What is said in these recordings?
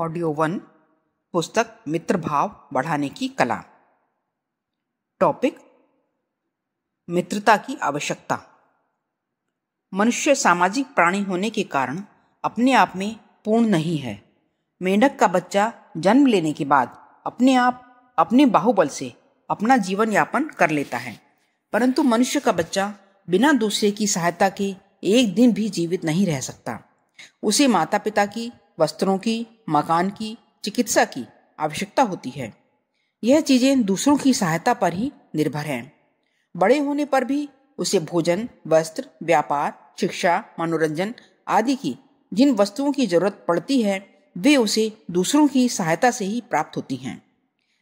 audio one पुस्तक मित्र भाव बढ़ाने की कला टॉपिक मित्रता की आवश्यकता मनुष्य सामाजिक प्राणी होने के कारण अपने आप में पूर्ण नहीं है मेंढक का बच्चा जन्म लेने के बाद अपने आप अपने बाहुबल से अपना जीवन यापन कर लेता है परंतु मनुष्य का बच्चा बिना दूसरे की सहायता के एक दिन भी जीवित नहीं रह सकता उसे माता पिता की वस्त्रों की मकान की चिकित्सा की आवश्यकता होती है यह चीज़ें दूसरों की सहायता पर ही निर्भर हैं बड़े होने पर भी उसे भोजन वस्त्र व्यापार शिक्षा मनोरंजन आदि की जिन वस्तुओं की जरूरत पड़ती है वे उसे दूसरों की सहायता से ही प्राप्त होती हैं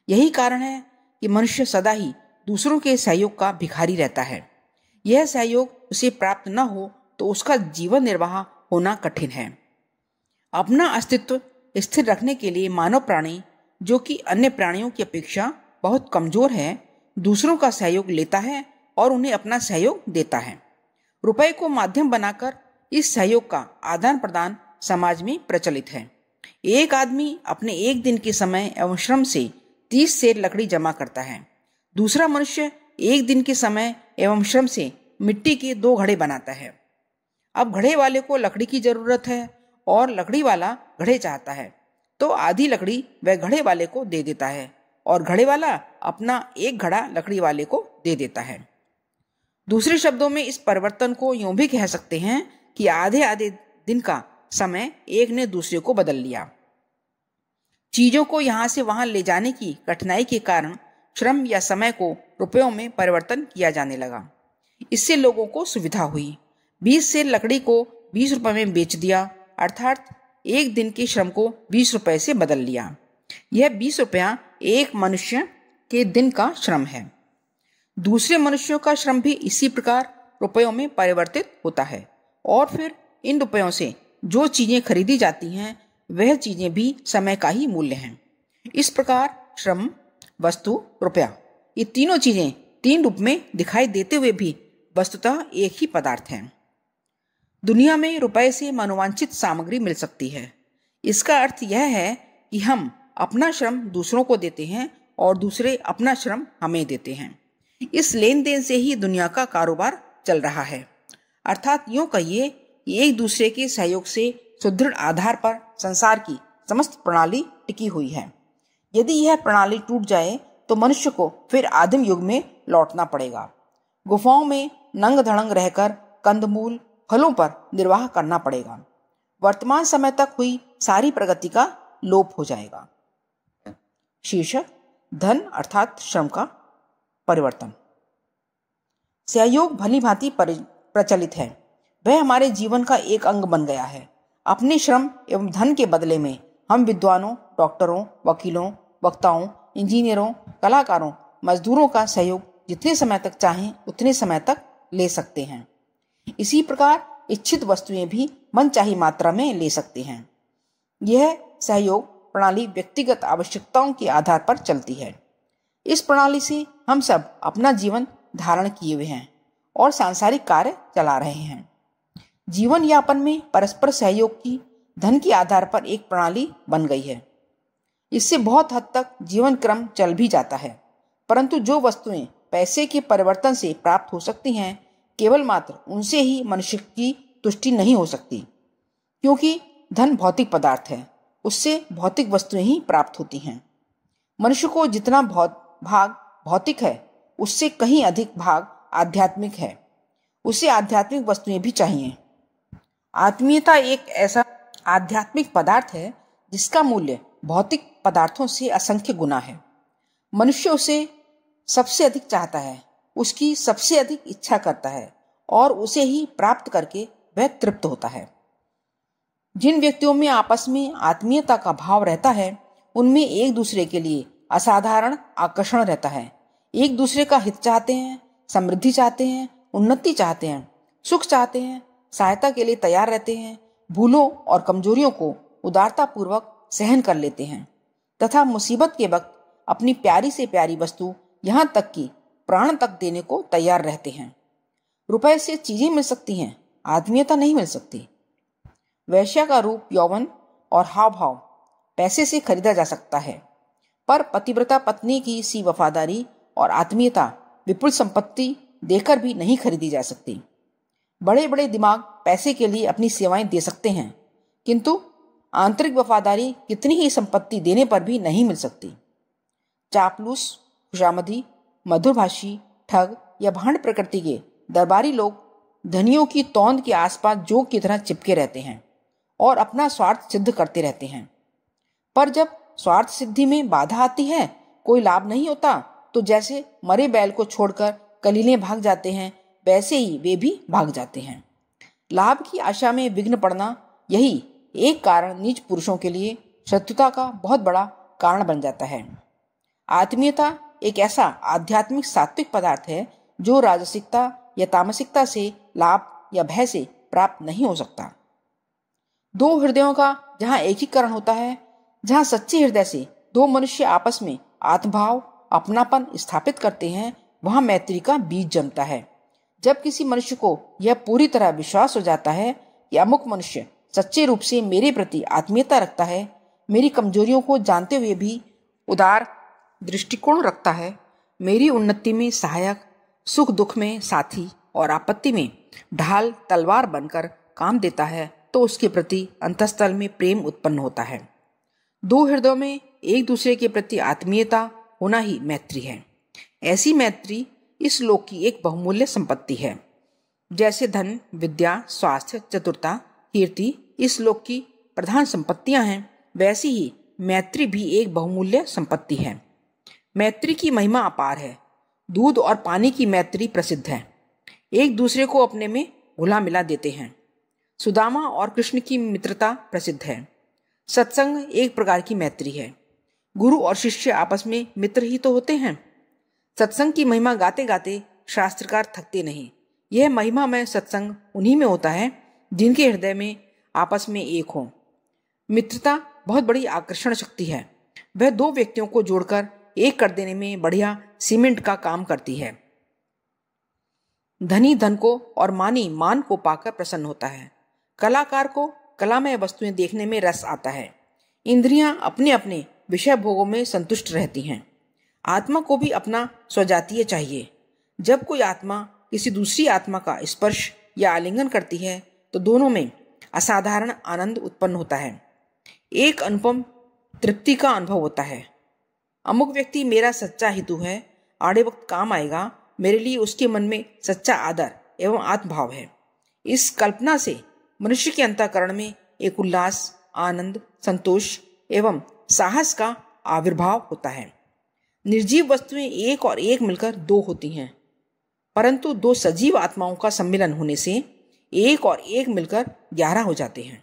यही कारण है कि मनुष्य सदा ही दूसरों के सहयोग का भिखारी रहता है यह सहयोग उसे प्राप्त न हो तो उसका जीवन निर्वाह होना कठिन है अपना अस्तित्व स्थिर रखने के लिए मानव प्राणी जो कि अन्य प्राणियों की अपेक्षा बहुत कमजोर है दूसरों का सहयोग लेता है और उन्हें अपना सहयोग देता है रुपए को माध्यम बनाकर इस सहयोग का आदान प्रदान समाज में प्रचलित है एक आदमी अपने एक दिन के समय एवं श्रम से तीस से लकड़ी जमा करता है दूसरा मनुष्य एक दिन के समय एवं श्रम से मिट्टी के दो घड़े बनाता है अब घड़े वाले को लकड़ी की जरूरत है और लकड़ी वाला घड़े चाहता है तो आधी लकड़ी वह घड़े वाले को दे देता है और घड़े वाला अपना एक घड़ा लकड़ी वाले को दे देता है दूसरे शब्दों में इस परिवर्तन को यूं भी कह सकते हैं कि आधे आधे दिन का समय एक ने दूसरे को बदल लिया चीजों को यहां से वहां ले जाने की कठिनाई के कारण श्रम या समय को रुपयों में परिवर्तन किया जाने लगा इससे लोगों को सुविधा हुई बीस से लकड़ी को बीस रुपये में बेच दिया अर्थात एक दिन के श्रम को बीस रुपये से बदल लिया यह बीस रुपया एक मनुष्य के दिन का श्रम है दूसरे मनुष्यों का श्रम भी इसी प्रकार रुपयों में परिवर्तित होता है और फिर इन रुपयों से जो चीज़ें खरीदी जाती हैं वह चीज़ें भी समय का ही मूल्य हैं इस प्रकार श्रम वस्तु रुपया ये तीनों चीज़ें तीन रूप में दिखाई देते हुए भी वस्तुतः एक ही पदार्थ है दुनिया में रुपए से मनोवांछित सामग्री मिल सकती है इसका अर्थ यह है कि हम अपना श्रम दूसरों को देते हैं और दूसरे अपना श्रम हमें देते हैं इस लेन देन से ही दुनिया का कारोबार चल रहा है अर्थात यूँ कहिए एक दूसरे के सहयोग से सुदृढ़ आधार पर संसार की समस्त प्रणाली टिकी हुई है यदि यह प्रणाली टूट जाए तो मनुष्य को फिर आदिम युग में लौटना पड़ेगा गुफाओं में नंग धड़ंग रहकर कंदमूल फलों पर निर्वाह करना पड़ेगा वर्तमान समय तक हुई सारी प्रगति का लोप हो जाएगा शीर्षक धन अर्थात श्रम का परिवर्तन सहयोग भली भांति प्रचलित है वह हमारे जीवन का एक अंग बन गया है अपने श्रम एवं धन के बदले में हम विद्वानों डॉक्टरों वकीलों वक्ताओं इंजीनियरों कलाकारों मजदूरों का सहयोग जितने समय तक चाहें उतने समय तक ले सकते हैं इसी प्रकार इच्छित वस्तुएं भी मनचाही मात्रा में ले सकते हैं यह सहयोग प्रणाली व्यक्तिगत आवश्यकताओं के आधार पर चलती है इस प्रणाली से हम सब अपना जीवन धारण किए हुए हैं और सांसारिक कार्य चला रहे हैं जीवन यापन में परस्पर सहयोग की धन के आधार पर एक प्रणाली बन गई है इससे बहुत हद तक जीवन क्रम चल भी जाता है परंतु जो वस्तुएं पैसे के परिवर्तन से प्राप्त हो सकती हैं केवल मात्र उनसे ही मनुष्य की तुष्टि नहीं हो सकती क्योंकि धन भौतिक पदार्थ है उससे भौतिक वस्तुएं ही प्राप्त होती हैं मनुष्य को जितना भौत भाग भौतिक है उससे कहीं अधिक भाग आध्यात्मिक है उसे आध्यात्मिक वस्तुएं भी चाहिए आत्मीयता एक ऐसा आध्यात्मिक पदार्थ है जिसका मूल्य भौतिक पदार्थों से असंख्य गुना है मनुष्य उसे सबसे अधिक चाहता है उसकी सबसे अधिक इच्छा करता है और उसे ही प्राप्त करके वह तृप्त होता है जिन व्यक्तियों में आपस में आत्मीयता का भाव रहता है उनमें एक दूसरे के लिए असाधारण आकर्षण रहता है एक दूसरे का हित चाहते हैं समृद्धि चाहते हैं उन्नति चाहते हैं सुख चाहते हैं सहायता के लिए तैयार रहते हैं भूलों और कमजोरियों को उदारतापूर्वक सहन कर लेते हैं तथा मुसीबत के वक्त अपनी प्यारी से प्यारी वस्तु यहाँ तक कि प्राण तक देने को तैयार रहते हैं रुपए से चीजें मिल सकती हैं आत्मीयता तो नहीं मिल सकती वैश्या का रूप यौवन और हाव भाव पैसे से खरीदा जा सकता है पर पतिव्रता पत्नी की सी वफादारी और आत्मीयता विपुल संपत्ति देकर भी नहीं खरीदी जा सकती बड़े बड़े दिमाग पैसे के लिए अपनी सेवाएं दे सकते हैं किंतु आंतरिक वफादारी कितनी ही संपत्ति देने पर भी नहीं मिल सकती चापलूस खुशामदी मधुरभाषी ठग या भांड प्रकृति के दरबारी लोग धनियों की तोंद के आसपास जो की तरह चिपके रहते हैं और अपना स्वार्थ सिद्ध करते रहते हैं पर जब स्वार्थ सिद्धि में बाधा आती है कोई लाभ नहीं होता तो जैसे मरे बैल को छोड़कर कलीले भाग जाते हैं वैसे ही वे भी भाग जाते हैं लाभ की आशा में विघ्न पड़ना यही एक कारण निज पुरुषों के लिए शत्रुता का बहुत बड़ा कारण बन जाता है आत्मीयता एक ऐसा आध्यात्मिक सात्विक पदार्थ है जो राजसिकता या तामसिकता से लाभ या भय से प्राप्त नहीं हो सकता दो हृदयों का जहाँ एकीकरण होता है जहाँ सच्चे हृदय से दो मनुष्य आपस में आत्मभाव अपनापन स्थापित करते हैं वहाँ मैत्री का बीज जमता है जब किसी मनुष्य को यह पूरी तरह विश्वास हो जाता है कि अमुक मनुष्य सच्चे रूप से मेरे प्रति आत्मीयता रखता है मेरी कमजोरियों को जानते हुए भी उदार दृष्टिकोण रखता है मेरी उन्नति में सहायक सुख दुख में साथी और आपत्ति में ढाल तलवार बनकर काम देता है तो उसके प्रति अंतस्थल में प्रेम उत्पन्न होता है दो हृदयों में एक दूसरे के प्रति आत्मीयता होना ही मैत्री है ऐसी मैत्री इस लोक की एक बहुमूल्य संपत्ति है जैसे धन विद्या स्वास्थ्य चतुरता कीर्ति इस लोक की प्रधान संपत्तियां हैं वैसी ही मैत्री भी एक बहुमूल्य संपत्ति है मैत्री की महिमा अपार है दूध और पानी की मैत्री प्रसिद्ध है एक दूसरे को अपने में घुला मिला देते हैं सुदामा और कृष्ण की मित्रता प्रसिद्ध है सत्संग एक प्रकार की मैत्री है गुरु और शिष्य आपस में मित्र ही तो होते हैं सत्संग की महिमा गाते गाते शास्त्रकार थकते नहीं यह महिमा में सत्संग उन्हीं में होता है जिनके हृदय में आपस में एक हो मित्रता बहुत बड़ी आकर्षण शक्ति है वह दो व्यक्तियों को जोड़कर एक कर देने में बढ़िया सीमेंट का काम करती है धनी धन को और मानी मान को पाकर प्रसन्न होता है कलाकार को कलामय वस्तुएं देखने में रस आता है इंद्रियां अपने अपने विषय भोगों में संतुष्ट रहती हैं आत्मा को भी अपना स्वजातीय चाहिए जब कोई आत्मा किसी दूसरी आत्मा का स्पर्श या आलिंगन करती है तो दोनों में असाधारण आनंद उत्पन्न होता है एक अनुपम तृप्ति का अनुभव होता है अमुक व्यक्ति मेरा सच्चा हेतु है आड़े वक्त काम आएगा मेरे लिए उसके मन में सच्चा आदर एवं आत्मभाव है इस कल्पना से मनुष्य के अंतकरण में एक उल्लास आनंद संतोष एवं साहस का आविर्भाव होता है निर्जीव वस्तुएं एक और एक मिलकर दो होती हैं परंतु दो सजीव आत्माओं का सम्मिलन होने से एक और एक मिलकर ग्यारह हो जाते हैं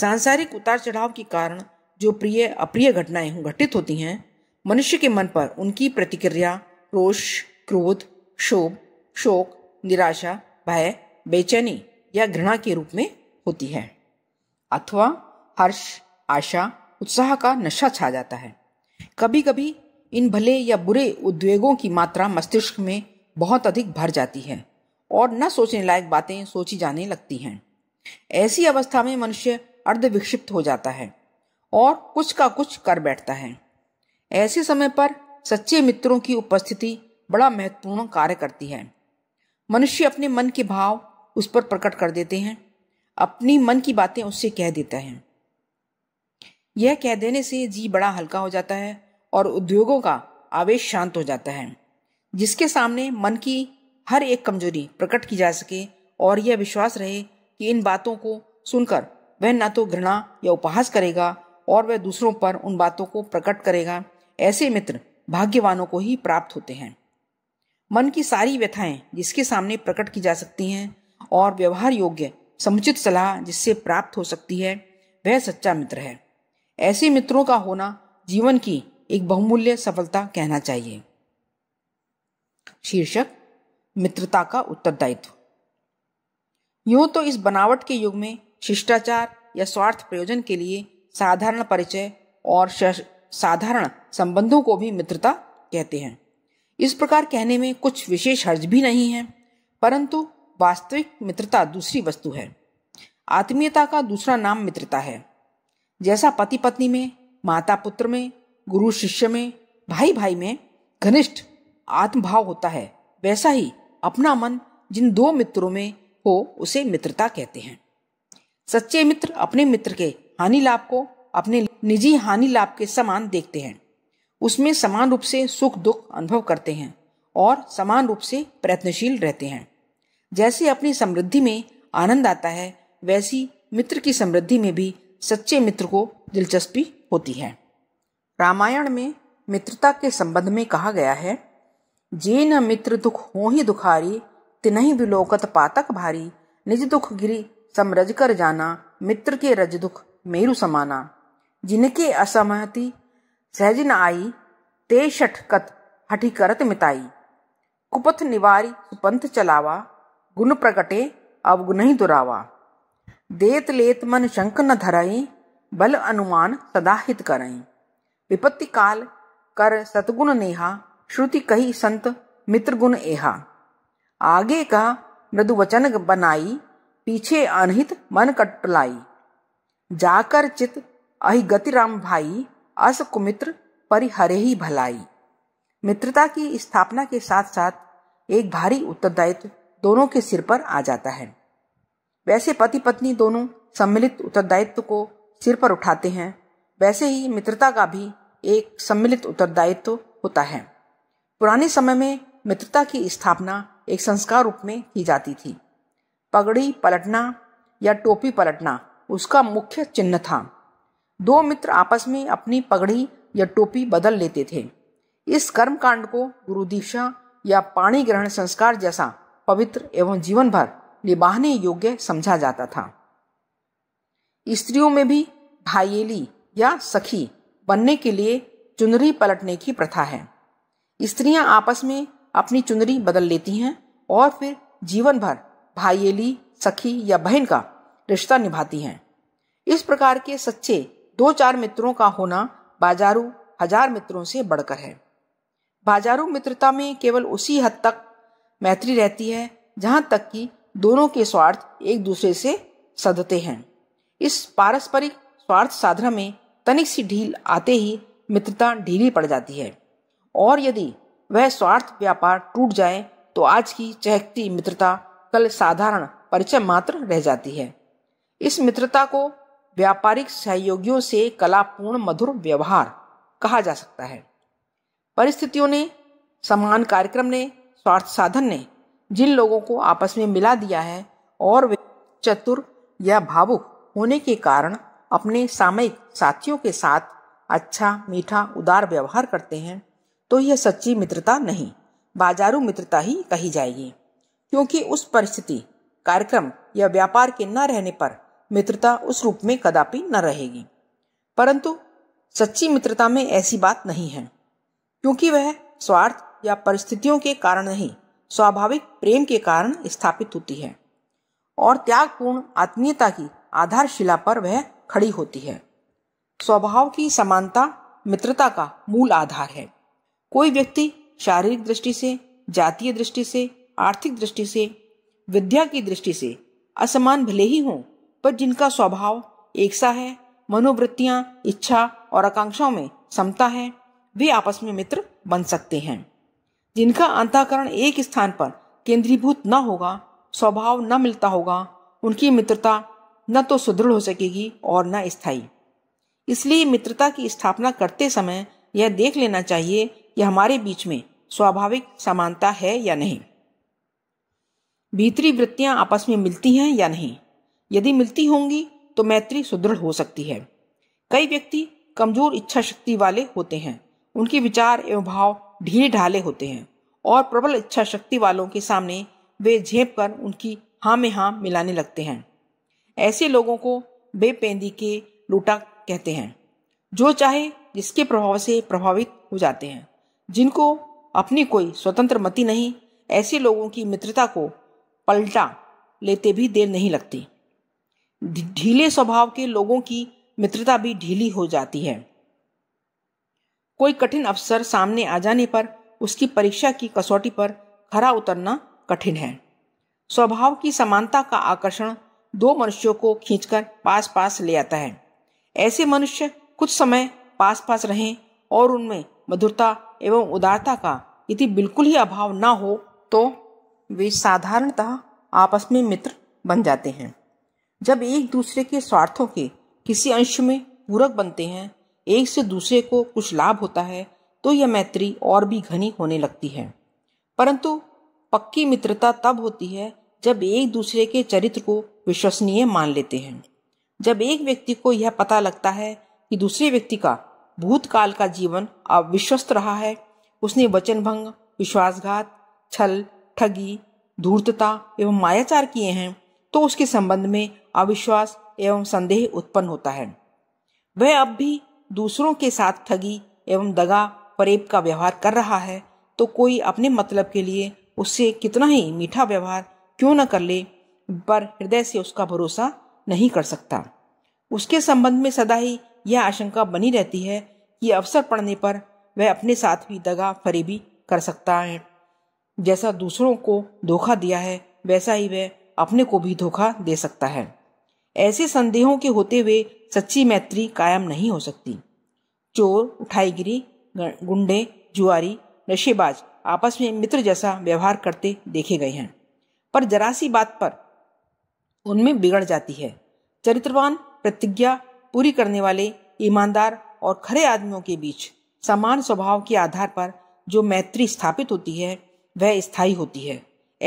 सांसारिक उतार चढ़ाव के कारण जो प्रिय अप्रिय घटनाएं घटित होती हैं मनुष्य के मन पर उनकी प्रतिक्रिया रोष क्रोध शोभ शोक निराशा भय बेचैनी या घृणा के रूप में होती है अथवा हर्ष आशा उत्साह का नशा छा जाता है कभी कभी इन भले या बुरे उद्वेगों की मात्रा मस्तिष्क में बहुत अधिक भर जाती है और न सोचने लायक बातें सोची जाने लगती हैं ऐसी अवस्था में मनुष्य अर्धविक्षिप्त हो जाता है और कुछ का कुछ कर बैठता है ऐसे समय पर सच्चे मित्रों की उपस्थिति बड़ा महत्वपूर्ण कार्य करती है मनुष्य अपने मन के भाव उस पर प्रकट कर देते हैं अपनी मन की बातें उससे कह देता है यह कह देने से जी बड़ा हल्का हो जाता है और उद्योगों का आवेश शांत हो जाता है जिसके सामने मन की हर एक कमजोरी प्रकट की जा सके और यह विश्वास रहे कि इन बातों को सुनकर वह न तो घृणा या उपहास करेगा और वह दूसरों पर उन बातों को प्रकट करेगा ऐसे मित्र भाग्यवानों को ही प्राप्त होते हैं मन की सारी व्यथाएं जिसके सामने प्रकट की जा सकती हैं और व्यवहार योग्य समुचित सलाह जिससे प्राप्त हो सकती है वह सच्चा मित्र है ऐसे मित्रों का होना जीवन की एक बहुमूल्य सफलता कहना चाहिए शीर्षक मित्रता का उत्तरदायित्व यूं तो इस बनावट के युग में शिष्टाचार या स्वार्थ प्रयोजन के लिए साधारण परिचय और साधारण संबंधों को भी मित्रता कहते हैं इस प्रकार कहने में कुछ विशेष हर्ज भी नहीं है परंतु वास्तविक मित्रता दूसरी वस्तु है आत्मीयता का दूसरा नाम मित्रता है जैसा पति पत्नी में माता पुत्र में गुरु शिष्य में भाई भाई में घनिष्ठ आत्मभाव होता है वैसा ही अपना मन जिन दो मित्रों में हो उसे मित्रता कहते हैं सच्चे मित्र अपने मित्र के हानि लाभ को अपने निजी हानि लाभ के समान देखते हैं उसमें समान रूप से सुख दुख अनुभव करते हैं और समान रूप से प्रयत्नशील रहते हैं जैसे अपनी समृद्धि में आनंद आता है वैसी मित्र की समृद्धि में भी सच्चे मित्र को दिलचस्पी होती है रामायण में मित्रता के संबंध में कहा गया है जे न मित्र दुख हो ही दुखारी तिनही विलोकत पातक भारी निज दुख गिरी समरज कर जाना मित्र के रज दुख मेरु समाना जिनके असमहति सहज न आई ते शठकत हठी करत मिताई कुपथ निवारी सुपंथ चलावा गुण प्रकटे अवगुण ही दुरावा देत लेत मन शंक न धरई बल अनुमान सदा हित करई विपत्ति काल कर सतगुण नेहा श्रुति कही संत मित्र गुण एहा आगे का मृदु वचन बनाई पीछे अनहित मन कटलाई जाकर चित अहि गतिराम भाई अस कुमित्र परिहरे ही भलाई मित्रता की स्थापना के साथ साथ एक भारी उत्तरदायित्व दोनों के सिर पर आ जाता है वैसे पति पत्नी दोनों सम्मिलित उत्तरदायित्व को सिर पर उठाते हैं वैसे ही मित्रता का भी एक सम्मिलित उत्तरदायित्व होता है पुराने समय में मित्रता की स्थापना एक संस्कार रूप में की जाती थी पगड़ी पलटना या टोपी पलटना उसका मुख्य चिन्ह था दो मित्र आपस में अपनी पगड़ी या टोपी बदल लेते थे इस कर्मकांड को गुरु दीक्षा या पाणी ग्रहण संस्कार जैसा पवित्र एवं जीवन भर निभाने योग्य समझा जाता था स्त्रियों में भी भाईली या सखी बनने के लिए चुनरी पलटने की प्रथा है स्त्रियां आपस में अपनी चुनरी बदल लेती हैं और फिर जीवन भर भाईली सखी या बहन का रिश्ता निभाती हैं इस प्रकार के सच्चे दो चार मित्रों का होना बाजारू हजार मित्रों से बढ़कर है बाजारू मित्रता में केवल उसी हद तक मैत्री रहती है जहां तक कि दोनों के स्वार्थ एक दूसरे से सदते हैं इस पारस्परिक स्वार्थ साधना में तनिक सी ढील आते ही मित्रता ढीली पड़ जाती है और यदि वह स्वार्थ व्यापार टूट जाए तो आज की चहकती मित्रता कल साधारण परिचय मात्र रह जाती है इस मित्रता को व्यापारिक सहयोगियों से कलापूर्ण मधुर व्यवहार कहा जा सकता है परिस्थितियों ने समान कार्यक्रम ने स्वार्थ साधन ने जिन लोगों को आपस में मिला दिया है और वे चतुर या भावुक होने के कारण अपने सामयिक साथियों के साथ अच्छा मीठा उदार व्यवहार करते हैं तो यह सच्ची मित्रता नहीं बाजारू मित्रता ही कही जाएगी क्योंकि उस परिस्थिति कार्यक्रम या व्यापार के न रहने पर मित्रता उस रूप में कदापि न रहेगी परंतु सच्ची मित्रता में ऐसी बात नहीं है क्योंकि वह स्वार्थ या परिस्थितियों के कारण नहीं स्वाभाविक प्रेम के कारण स्थापित होती है और त्यागपूर्ण आत्मीयता की आधारशिला पर वह खड़ी होती है स्वभाव की समानता मित्रता का मूल आधार है कोई व्यक्ति शारीरिक दृष्टि से जातीय दृष्टि से आर्थिक दृष्टि से विद्या की दृष्टि से असमान भले ही हों पर जिनका स्वभाव एक सा है मनोवृत्तियां इच्छा और आकांक्षाओं में समता है वे आपस में मित्र बन सकते हैं जिनका अंतःकरण एक स्थान पर केंद्रीभूत न होगा स्वभाव न मिलता होगा उनकी मित्रता न तो सुदृढ़ हो सकेगी और न स्थायी इसलिए मित्रता की स्थापना करते समय यह देख लेना चाहिए कि हमारे बीच में स्वाभाविक समानता है या नहीं भीतरी वृत्तियां आपस में मिलती हैं या नहीं यदि मिलती होंगी तो मैत्री सुदृढ़ हो सकती है कई व्यक्ति कमजोर इच्छा शक्ति वाले होते हैं उनके विचार एवं भाव ढीले ढाले होते हैं और प्रबल इच्छा शक्ति वालों के सामने वे झेप कर उनकी हाँ में हाँ मिलाने लगते हैं ऐसे लोगों को बेपेंदी के लूटा कहते हैं जो चाहे जिसके प्रभाव से प्रभावित हो जाते हैं जिनको अपनी कोई स्वतंत्र मति नहीं ऐसे लोगों की मित्रता को पलटा लेते भी देर नहीं लगती ढीले स्वभाव के लोगों की मित्रता भी ढीली हो जाती है कोई कठिन अवसर सामने आ जाने पर उसकी परीक्षा की कसौटी पर खरा उतरना कठिन है स्वभाव की समानता का आकर्षण दो मनुष्यों को खींचकर पास पास ले आता है ऐसे मनुष्य कुछ समय पास पास रहें और उनमें मधुरता एवं उदारता का यदि बिल्कुल ही अभाव ना हो तो वे साधारणतः आपस में मित्र बन जाते हैं जब एक दूसरे के स्वार्थों के किसी अंश में पूरक बनते हैं एक से दूसरे को कुछ लाभ होता है तो यह मैत्री और भी घनी होने लगती है परंतु पक्की मित्रता तब होती है जब एक दूसरे के चरित्र को विश्वसनीय मान लेते हैं जब एक व्यक्ति को यह पता लगता है कि दूसरे व्यक्ति का भूतकाल का जीवन अविश्वस्त रहा है उसने वचन भंग विश्वासघात छल ठगी धूर्तता एवं मायाचार किए हैं तो उसके संबंध में अविश्वास एवं संदेह उत्पन्न होता है वह अब भी दूसरों के साथ ठगी एवं दगा परेप का व्यवहार कर रहा है तो कोई अपने मतलब के लिए उससे कितना ही मीठा व्यवहार क्यों न कर ले पर हृदय से उसका भरोसा नहीं कर सकता उसके संबंध में सदा ही यह आशंका बनी रहती है कि अवसर पड़ने पर वह अपने साथ भी दगा फरेबी कर सकता है जैसा दूसरों को धोखा दिया है वैसा ही वह अपने को भी धोखा दे सकता है ऐसे संदेहों के होते हुए सच्ची मैत्री कायम नहीं हो सकती चोर उठाईगिरी गुंडे जुआरी नशेबाज आपस में मित्र जैसा व्यवहार करते देखे गए हैं पर जरा सी बात पर उनमें बिगड़ जाती है चरित्रवान प्रतिज्ञा पूरी करने वाले ईमानदार और खरे आदमियों के बीच समान स्वभाव के आधार पर जो मैत्री स्थापित होती है वह स्थायी होती है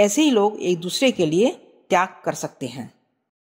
ऐसे ही लोग एक दूसरे के लिए त्याग कर सकते हैं